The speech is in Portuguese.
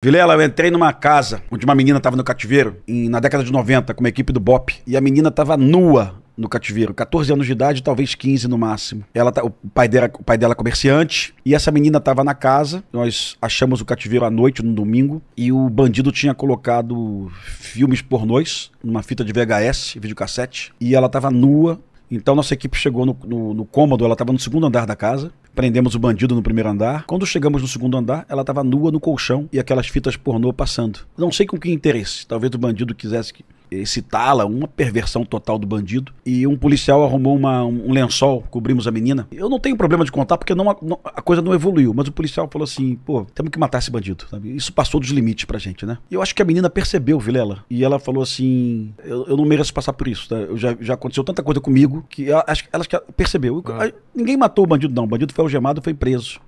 Vilela, eu entrei numa casa onde uma menina estava no cativeiro, em, na década de 90, com uma equipe do BOP, e a menina estava nua no cativeiro, 14 anos de idade, talvez 15 no máximo. Ela tá, o pai dela, o pai dela é comerciante, e essa menina estava na casa. Nós achamos o cativeiro à noite, no domingo, e o bandido tinha colocado filmes pornôs numa fita de VHS, videocassete, e ela estava nua. Então nossa equipe chegou no, no, no cômodo, ela estava no segundo andar da casa, Prendemos o bandido no primeiro andar. Quando chegamos no segundo andar, ela estava nua no colchão e aquelas fitas pornô passando. Não sei com que interesse. Talvez o bandido quisesse que excitá-la, eh, uma perversão total do bandido. E um policial arrumou uma, um lençol, cobrimos a menina. Eu não tenho problema de contar porque não, não, a coisa não evoluiu, mas o policial falou assim: pô, temos que matar esse bandido. Sabe? Isso passou dos limites pra gente, né? E eu acho que a menina percebeu, Vilela, e ela falou assim: eu, eu não mereço passar por isso, tá? eu já, já aconteceu tanta coisa comigo que ela, acho que ela percebeu. Ah. Ninguém matou o bandido, não. O bandido foi algemado foi preso.